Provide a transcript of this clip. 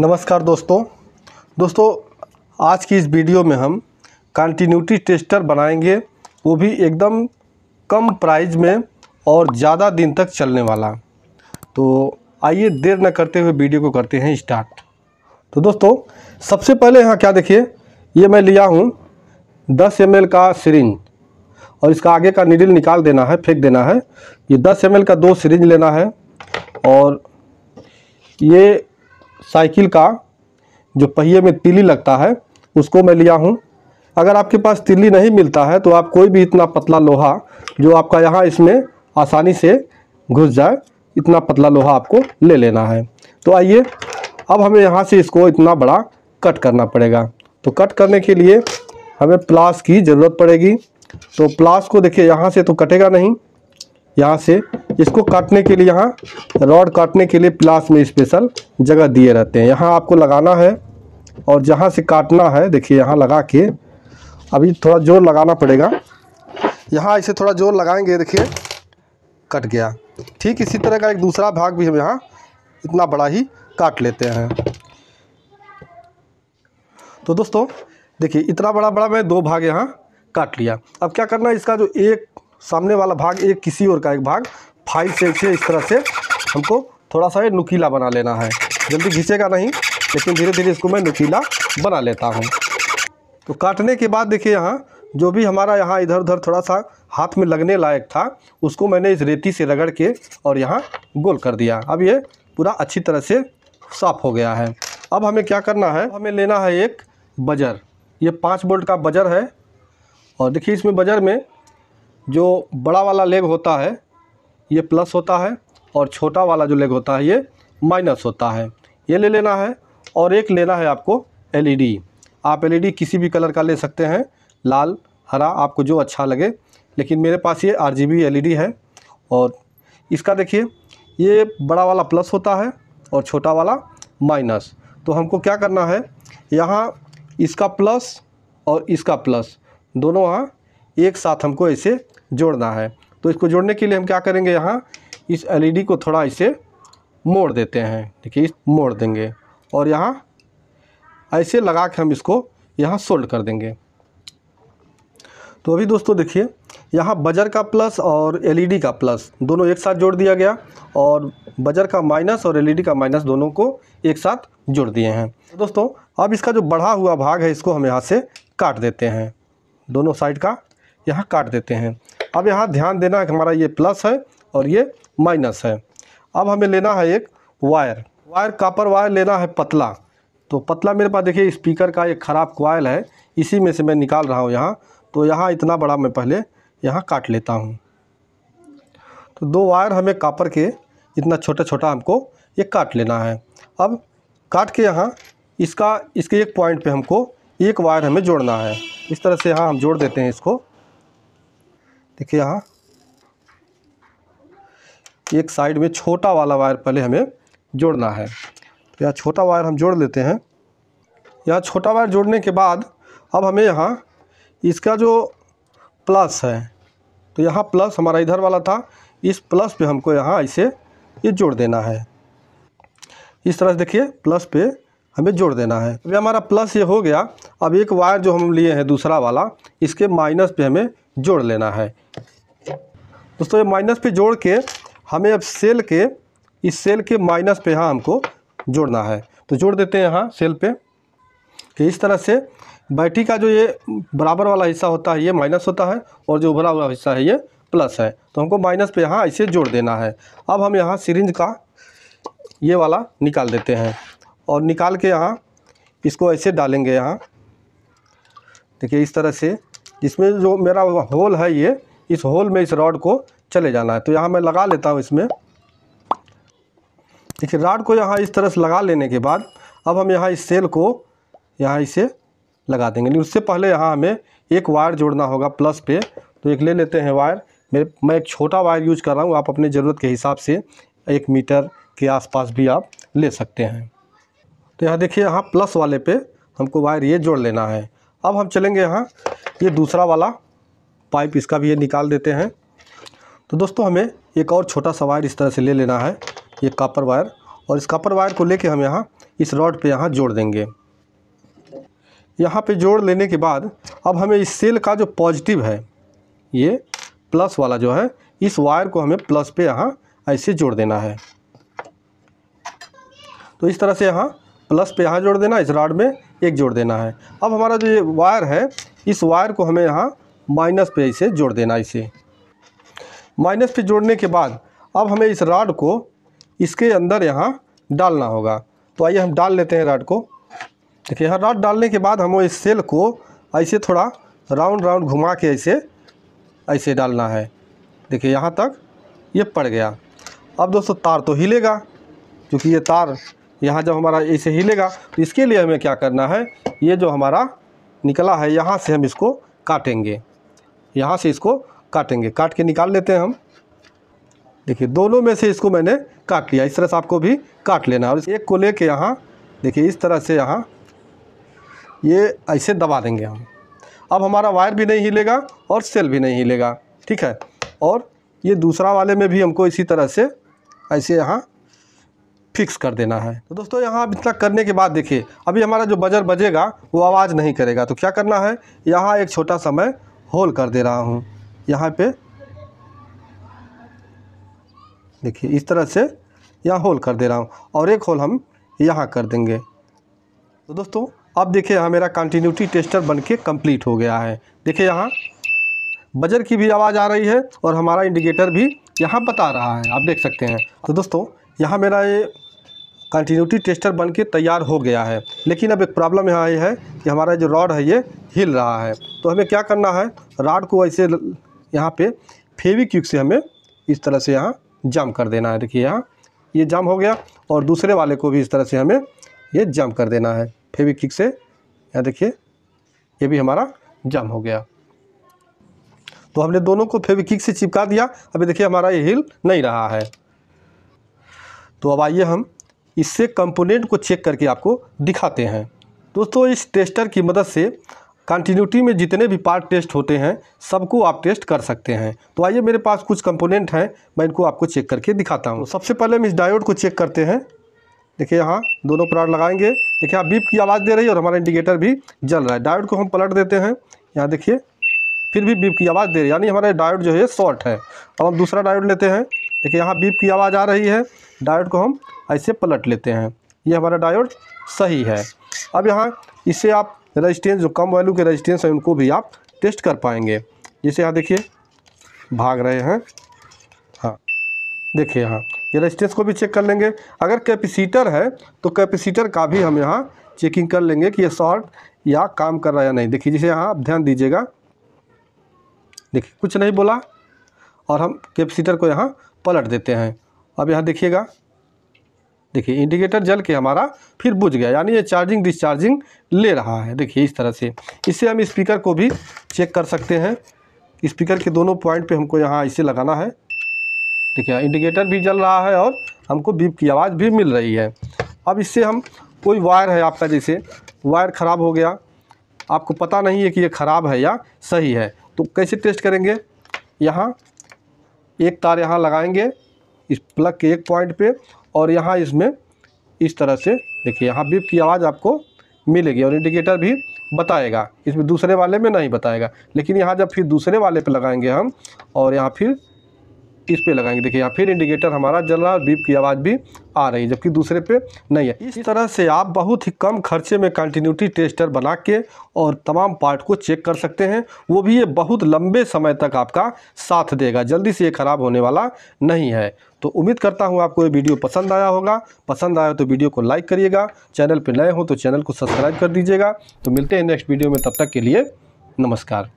नमस्कार दोस्तों दोस्तों आज की इस वीडियो में हम कंटिन्यूटी टेस्टर बनाएंगे वो भी एकदम कम प्राइस में और ज़्यादा दिन तक चलने वाला तो आइए देर न करते हुए वीडियो को करते हैं स्टार्ट तो दोस्तों सबसे पहले यहाँ क्या देखिए ये मैं लिया हूँ 10 एम का सिरिंज और इसका आगे का निडिल निकाल देना है फेंक देना है ये दस एम का दो सिरिंज लेना है और ये साइकिल का जो पहिए में तिली लगता है उसको मैं लिया हूँ अगर आपके पास तिली नहीं मिलता है तो आप कोई भी इतना पतला लोहा जो आपका यहाँ इसमें आसानी से घुस जाए इतना पतला लोहा आपको ले लेना है तो आइए अब हमें यहाँ से इसको इतना बड़ा कट करना पड़ेगा तो कट करने के लिए हमें प्लास की ज़रूरत पड़ेगी तो प्लास को देखिए यहाँ से तो कटेगा नहीं यहाँ से इसको काटने के लिए यहाँ रॉड काटने के लिए प्लास में स्पेशल जगह दिए रहते हैं यहाँ आपको लगाना है और जहाँ से काटना है देखिए यहाँ लगा के अभी थोड़ा जोर लगाना पड़ेगा यहाँ इसे थोड़ा जोर लगाएंगे देखिए कट गया ठीक इसी तरह का एक दूसरा भाग भी हम यहाँ इतना बड़ा ही काट लेते हैं तो दोस्तों देखिए इतना बड़ा बड़ा मैं दो भाग यहाँ काट लिया अब क्या करना है इसका जो एक सामने वाला भाग एक किसी और का एक भाग फाइव से से इस तरह से हमको थोड़ा सा ये नुकीला बना लेना है जल्दी घिसेगा नहीं लेकिन धीरे धीरे इसको मैं नुकीला बना लेता हूँ तो काटने के बाद देखिए यहाँ जो भी हमारा यहाँ इधर उधर थोड़ा सा हाथ में लगने लायक था उसको मैंने इस रेती से रगड़ के और यहाँ गोल कर दिया अब ये पूरा अच्छी तरह से साफ़ हो गया है अब हमें क्या करना है हमें लेना है एक बजर ये पाँच बोल्ट का बजर है और देखिए इसमें बजर में जो बड़ा वाला लेग होता है ये प्लस होता है और छोटा वाला जो लेग होता है ये माइनस होता है ये ले लेना है और एक लेना है आपको एलईडी e आप एलईडी e किसी भी कलर का ले सकते हैं लाल हरा आपको जो अच्छा लगे लेकिन मेरे पास ये आर जी e है और इसका देखिए ये बड़ा वाला प्लस होता है और छोटा वाला माइनस तो हमको क्या करना है यहाँ इसका प्लस और इसका प्लस दोनों यहाँ एक साथ हमको इसे जोड़ना है तो इसको जोड़ने के लिए हम क्या करेंगे यहाँ इस एलईडी e को थोड़ा इसे मोड़ देते हैं देखिए है मोड़ देंगे और यहाँ ऐसे लगा के हम इसको यहाँ सोल्ड कर देंगे तो अभी दोस्तों देखिए यहाँ बजर का प्लस और एलईडी e का प्लस दोनों एक साथ जोड़ दिया गया और बजर का माइनस और एलईडी e का माइनस दोनों को एक साथ जोड़ दिए हैं दोस्तों अब इसका जो बढ़ा हुआ भाग है इसको हम यहाँ से काट देते हैं दोनों साइड का यहाँ काट देते हैं अब यहाँ ध्यान देना है कि हमारा ये प्लस है और ये माइनस है अब हमें लेना है एक वायर वायर कापर वायर लेना है पतला तो पतला मेरे पास देखिए स्पीकर का एक ख़राब क्वाइल है इसी में से मैं निकाल रहा हूँ यहाँ तो यहाँ इतना बड़ा मैं पहले यहाँ काट लेता हूँ तो दो वायर हमें कापर के इतना छोटा छोटा हमको ये काट लेना है अब काट के यहाँ इसका इसके एक पॉइंट पे हमको एक वायर हमें जोड़ना है इस तरह से यहाँ हम जोड़ देते हैं इसको देखिए यहाँ एक साइड में छोटा वाला वायर पहले हमें जोड़ना है तो यहाँ छोटा वायर हम जोड़ लेते हैं यहाँ छोटा वायर जोड़ने के बाद अब हमें यहाँ इसका जो प्लस है तो यहाँ प्लस हमारा इधर वाला था इस प्लस पे हमको यहाँ इसे ये जोड़ देना है इस तरह से देखिए प्लस पे हमें जोड़ देना है अभी हमारा प्लस ये हो गया अब एक वायर जो हम लिए हैं दूसरा वाला इसके माइनस पे हमें जोड़ लेना है दोस्तों ये माइनस पे जोड़ के हमें अब सेल के इस सेल के माइनस पे यहाँ हमको जोड़ना है तो जोड़ देते हैं यहाँ सेल पे कि इस तरह से बैठी का जो ये बराबर वाला हिस्सा होता है ये माइनस होता है और जो उभरा हुआ हिस्सा है ये प्लस है तो हमको माइनस पे यहाँ इसे जोड़ देना है अब हम यहाँ सिरिंज का ये वाला निकाल देते हैं और निकाल के यहाँ इसको ऐसे डालेंगे यहाँ देखिए इस तरह से इसमें जो मेरा होल है ये इस होल में इस रॉड को चले जाना है तो यहाँ मैं लगा लेता हूँ इसमें देखिए रॉड को यहाँ इस तरह से लगा लेने के बाद अब हम यहाँ इस सेल को यहाँ इसे लगा देंगे लेकिन उससे पहले यहाँ हमें एक वायर जोड़ना होगा प्लस पे तो एक ले लेते हैं वायर मेरे मैं एक छोटा वायर यूज कर रहा हूँ आप अपने ज़रूरत के हिसाब से एक मीटर के आसपास भी आप ले सकते हैं तो यहाँ देखिए यहाँ प्लस वाले पे हमको वायर ये जोड़ लेना है अब हम चलेंगे यहाँ ये दूसरा वाला पाइप इसका भी ये निकाल देते हैं तो दोस्तों हमें एक और छोटा सा वायर इस तरह से ले लेना है ये कापर वायर और इस कापर वायर को लेके हम यहाँ इस रॉड पे यहाँ जोड़ देंगे यहाँ पे जोड़ लेने के बाद अब हमें इस सेल का जो पॉजिटिव है ये प्लस वाला जो है इस वायर को हमें प्लस पे यहाँ ऐसे जोड़ देना है तो इस तरह से यहाँ प्लस पे यहाँ जोड़ देना इस रॉड में एक जोड़ देना है अब हमारा जो ये वायर है इस वायर को हमें यहाँ माइनस पे इसे जोड़ देना इसे माइनस पे जोड़ने के बाद अब हमें इस राड को इसके अंदर यहाँ डालना होगा तो आइए हम डाल लेते हैं राड को देखिए यहाँ राड डालने के बाद हमें इस सेल को ऐसे थोड़ा राउंड राउंड घुमा के ऐसे ऐसे डालना है देखिए यहाँ तक ये पड़ गया अब दोस्तों तार तो हिलेगा क्योंकि ये तार यहाँ जब हमारा ऐसे हिलेगा तो इसके लिए हमें क्या करना है ये जो हमारा निकला है यहाँ से हम इसको काटेंगे यहाँ से इसको काटेंगे काट के निकाल लेते हैं हम देखिए दोनों में से इसको मैंने काट लिया इस तरह से आपको भी काट लेना और एक को लेके यहाँ देखिए इस तरह से यहाँ ये ऐसे दबा देंगे हम अब हमारा वायर भी नहीं हिलेगा और सेल भी नहीं हिलेगा ठीक है और ये दूसरा वाले में भी हमको इसी तरह से ऐसे यहाँ फिक्स कर देना है तो दोस्तों यहाँ अब इतना करने के बाद देखिए अभी हमारा जो बजर बजेगा वो आवाज़ नहीं करेगा तो क्या करना है यहाँ एक छोटा सा मैं होल कर दे रहा हूँ यहाँ पे देखिए इस तरह से यहाँ होल कर दे रहा हूँ और एक होल हम यहाँ कर देंगे तो दोस्तों अब देखिए यहाँ मेरा कंटिन्यूटी टेस्टर बन के कम्प्लीट हो गया है देखिए यहाँ बजर की भी आवाज़ आ रही है और हमारा इंडिकेटर भी यहाँ बता रहा है आप देख सकते हैं तो दोस्तों यहाँ मेरा ये कंटिन्यूटी टेस्टर बन के तैयार हो गया है लेकिन अब एक प्रॉब्लम यहाँ आई है कि हमारा जो रॉड है ये हिल रहा है तो हमें क्या करना है रॉड को ऐसे यहाँ पे क्यूक से हमें इस तरह से यहाँ जाम कर देना है देखिए यहाँ ये जाम हो गया और दूसरे वाले को भी इस तरह से हमें ये जाम कर देना है क्यूक से यहाँ देखिए ये भी हमारा जाम हो गया तो हमने दोनों को फेविक्विक से चिपका दिया अभी देखिए हमारा ये हिल नहीं रहा है तो अब आइए हम इससे कंपोनेंट को चेक करके आपको दिखाते हैं दोस्तों इस टेस्टर की मदद से कंटिन्यूटी में जितने भी पार्ट टेस्ट होते हैं सबको आप टेस्ट कर सकते हैं तो आइए मेरे पास कुछ कंपोनेंट हैं मैं इनको आपको चेक करके दिखाता हूँ तो सबसे पहले हम इस डायोड को चेक करते हैं देखिए यहाँ दोनों प्लाट लगाएंगे देखिए आप बीप की आवाज़ दे रही है और हमारा इंडिकेटर भी जल रहा है डायोड को हम पलट देते हैं यहाँ देखिए फिर भी बीप की आवाज़ दे रही है यानी हमारा डायोड जो है शॉर्ट है अब हम दूसरा डायोड लेते हैं देखिए यहाँ बीप की आवाज़ आ रही है डायोड को हम ऐसे पलट लेते हैं ये हमारा डायोड सही है अब यहाँ इससे आप रजिस्टेंस जो कम वैल्यू के रजिस्टेंस हैं उनको भी आप टेस्ट कर पाएंगे जैसे यहाँ देखिए भाग रहे हैं हाँ देखिए यहाँ ये रजिस्टेंस को भी चेक कर लेंगे अगर कैपेसिटर है तो कैपेसिटर का भी हम यहाँ चेकिंग कर लेंगे कि ये शॉर्ट या काम कर रहा है या नहीं देखिए जैसे यहाँ आप ध्यान दीजिएगा देखिए कुछ नहीं बोला और हम कैपेसिटर को यहाँ पलट देते हैं अब यहाँ देखिएगा देखिए इंडिकेटर जल के हमारा फिर बुझ गया यानी ये चार्जिंग डिस्चार्जिंग ले रहा है देखिए इस तरह से इससे हम स्पीकर को भी चेक कर सकते हैं स्पीकर के दोनों पॉइंट पे हमको यहाँ इसे लगाना है देखिए इंडिकेटर भी जल रहा है और हमको बीप की आवाज़ भी मिल रही है अब इससे हम कोई वायर है आपका जैसे वायर ख़राब हो गया आपको पता नहीं है कि ये ख़राब है या सही है तो कैसे टेस्ट करेंगे यहाँ एक तार यहाँ लगाएंगे इस प्लग के एक पॉइंट पे और यहाँ इसमें इस तरह से देखिए यहाँ बीप की आवाज़ आपको मिलेगी और इंडिकेटर भी बताएगा इसमें दूसरे वाले में नहीं बताएगा लेकिन यहाँ जब फिर दूसरे वाले पे लगाएंगे हम और यहाँ फिर इस पे लगाएंगे देखिए यहाँ फिर इंडिकेटर हमारा जल रहा है बीप की आवाज़ भी आ रही है जबकि दूसरे पे नहीं है इस तरह से आप बहुत ही कम खर्चे में कंटिन्यूटी टेस्टर बना के और तमाम पार्ट को चेक कर सकते हैं वो भी ये बहुत लंबे समय तक आपका साथ देगा जल्दी से ये ख़राब होने वाला नहीं है तो उम्मीद करता हूँ आपको ये वीडियो पसंद आया होगा पसंद आया तो वीडियो को लाइक करिएगा चैनल पर नए हो तो चैनल को सब्सक्राइब कर दीजिएगा तो मिलते हैं नेक्स्ट वीडियो में तब तक के लिए नमस्कार